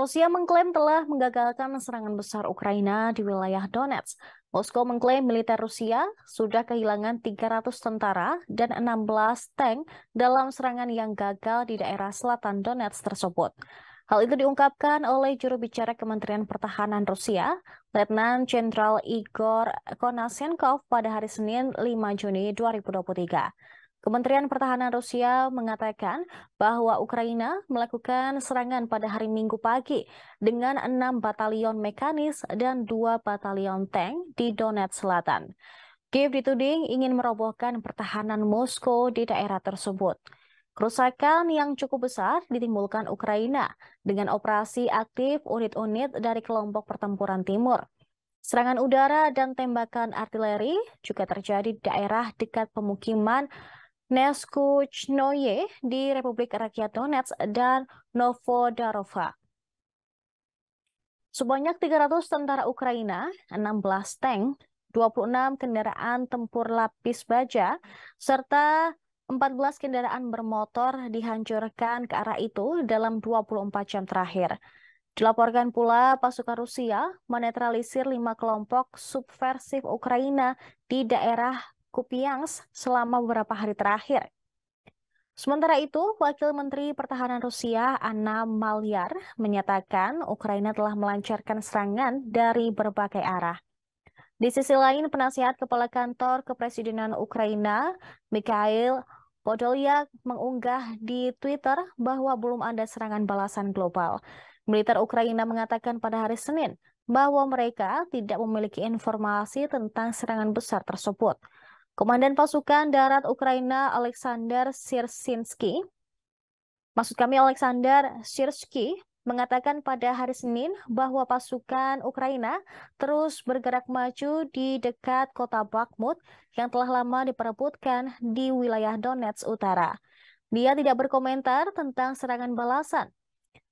Rusia mengklaim telah menggagalkan serangan besar Ukraina di wilayah Donetsk. Moskow mengklaim militer Rusia sudah kehilangan 300 tentara dan 16 tank dalam serangan yang gagal di daerah selatan Donetsk tersebut. Hal itu diungkapkan oleh juru bicara Kementerian Pertahanan Rusia, Letnan Jenderal Igor Konashenkov pada hari Senin 5 Juni 2023. Kementerian Pertahanan Rusia mengatakan bahwa Ukraina melakukan serangan pada hari Minggu pagi dengan enam batalion mekanis dan dua batalion tank di Donetsk Selatan. Kiev dituding ingin merobohkan pertahanan Moskow di daerah tersebut. Kerusakan yang cukup besar ditimbulkan Ukraina dengan operasi aktif unit-unit dari kelompok pertempuran timur. Serangan udara dan tembakan artileri juga terjadi di daerah dekat pemukiman Neskuchnoye di Republik Rakyat Donetsk dan Novodarova. Sebanyak 300 tentara Ukraina, 16 tank, 26 kendaraan tempur lapis baja, serta 14 kendaraan bermotor dihancurkan ke arah itu dalam 24 jam terakhir. Dilaporkan pula pasukan Rusia menetralisir lima kelompok subversif Ukraina di daerah Kupiansk selama beberapa hari terakhir. Sementara itu, Wakil Menteri Pertahanan Rusia Anna Malyar menyatakan Ukraina telah melancarkan serangan dari berbagai arah. Di sisi lain, penasihat Kepala Kantor Kepresidenan Ukraina, Mikhail Podolyak mengunggah di Twitter bahwa belum ada serangan balasan global. Militer Ukraina mengatakan pada hari Senin bahwa mereka tidak memiliki informasi tentang serangan besar tersebut. Komandan Pasukan Darat Ukraina Alexander Sirsinski, maksud kami Alexander Sirsky, mengatakan pada hari Senin bahwa pasukan Ukraina terus bergerak maju di dekat kota Bakhmut yang telah lama diperebutkan di wilayah Donetsk Utara. Dia tidak berkomentar tentang serangan balasan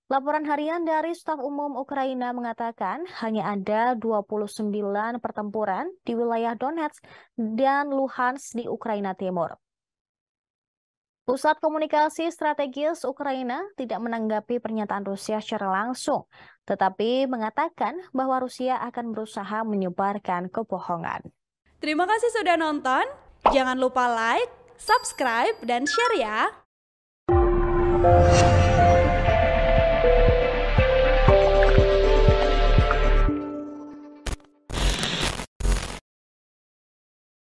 Laporan harian dari staf umum Ukraina mengatakan hanya ada 29 pertempuran di wilayah Donetsk dan Luhansk di Ukraina Timur. Pusat Komunikasi Strategis Ukraina tidak menanggapi pernyataan Rusia secara langsung, tetapi mengatakan bahwa Rusia akan berusaha menyebarkan kebohongan. Terima kasih sudah nonton. Jangan lupa like, subscribe, dan share ya.